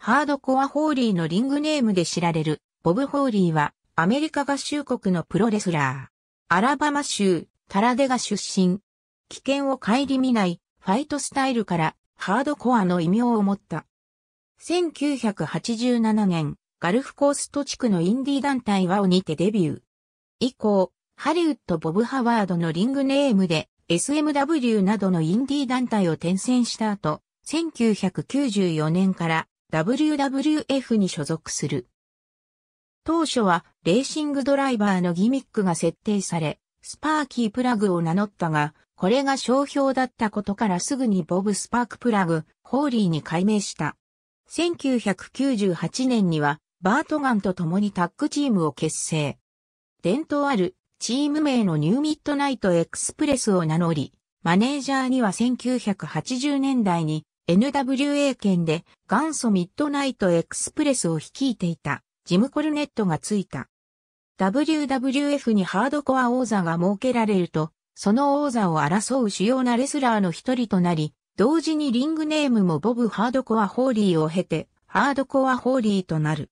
ハードコア・ホーリーのリングネームで知られる、ボブ・ホーリーは、アメリカ合衆国のプロレスラー。アラバマ州、タラデが出身。危険を顧みないファイトスタイルからハードコアの異名を持った。1987年、ガルフコースト地区のインディ団体ワオにてデビュー。以降、ハリウッド・ボブ・ハワードのリングネームで SMW などのインディ団体を転戦した後、1994年から WWF に所属する。当初はレーシングドライバーのギミックが設定され、スパーキープラグを名乗ったが、これが商標だったことからすぐにボブ・スパークプラグ、ホーリーに改名した。1998年には、バートガンと共にタッグチームを結成。伝統あるチーム名のニューミッドナイトエクスプレスを名乗り、マネージャーには1980年代に NWA 圏で元祖ミッドナイトエクスプレスを率いていたジム・コルネットがついた。WWF にハードコア王座が設けられると、その王座を争う主要なレスラーの一人となり、同時にリングネームもボブ・ハードコア・ホーリーを経て、ハードコア・ホーリーとなる。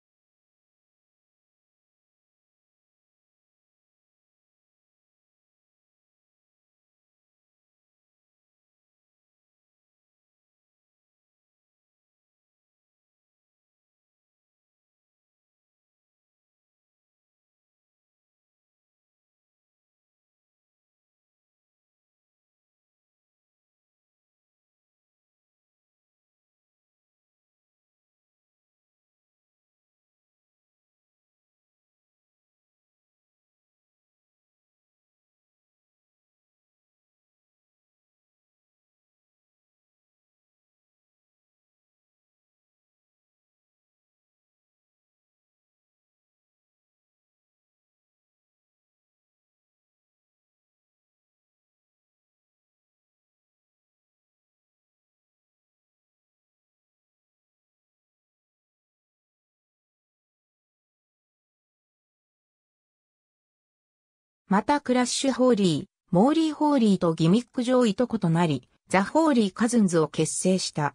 またクラッシュ・ホーリー、モーリー・ホーリーとギミック上いとことなり、ザ・ホーリー・カズンズを結成した。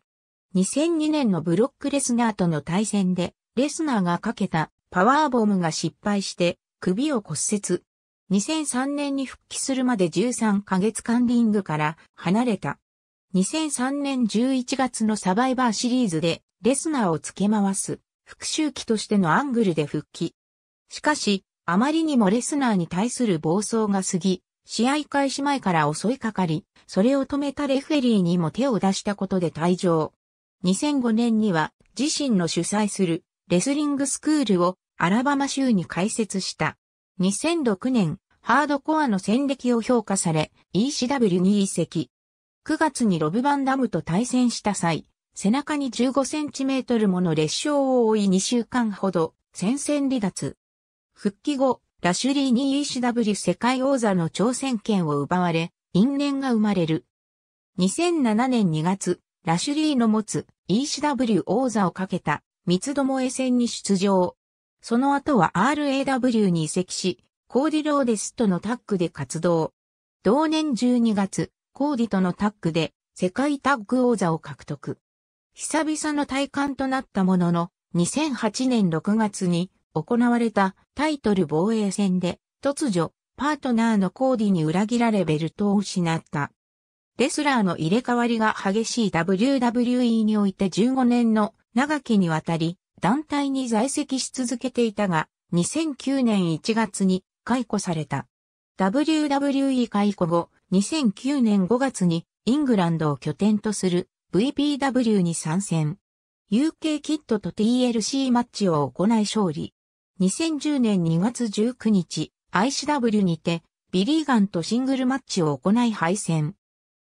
2002年のブロック・レスナーとの対戦で、レスナーがかけたパワーボムが失敗して首を骨折。2003年に復帰するまで13ヶ月間リングから離れた。2003年11月のサバイバーシリーズでレスナーを付け回す復讐期としてのアングルで復帰。しかし、あまりにもレスナーに対する暴走が過ぎ、試合開始前から襲いかかり、それを止めたレフェリーにも手を出したことで退場。2005年には自身の主催するレスリングスクールをアラバマ州に開設した。2006年、ハードコアの戦歴を評価され、ECW に移籍。9月にロブバンダムと対戦した際、背中に15センチメートルもの裂傷を負い2週間ほど戦線離脱。復帰後、ラシュリーに ECW 世界王座の挑戦権を奪われ、因縁が生まれる。2007年2月、ラシュリーの持つ ECW 王座をかけた三つどもえ戦に出場。その後は RAW に移籍し、コーディローデスとのタッグで活動。同年12月、コーディとのタッグで世界タッグ王座を獲得。久々の体感となったものの、2008年6月に行われたタイトル防衛戦で突如パートナーのコーディに裏切られベルトを失った。レスラーの入れ替わりが激しい WWE において15年の長きにわたり団体に在籍し続けていたが2009年1月に解雇された。WWE 解雇後2009年5月にイングランドを拠点とする VPW に参戦。UK キットと TLC マッチを行い勝利。2010年2月19日、ICW にて、ビリーガンとシングルマッチを行い敗戦。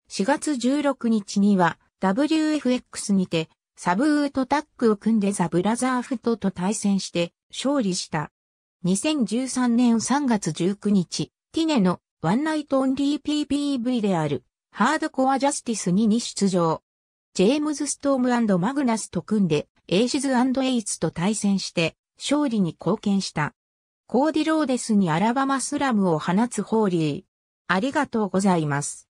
4月16日には、WFX にて、サブウーとタッグを組んでザ・ブラザーフットと対戦して、勝利した。2013年3月19日、ティネのワンナイトオンリー PPV である、ハードコアジャスティス2に出場。ジェームズ・ストームマグナスと組んで、エイシズエイツと対戦して、勝利に貢献した。コーディローデスにアラバマスラムを放つホーリー。ありがとうございます。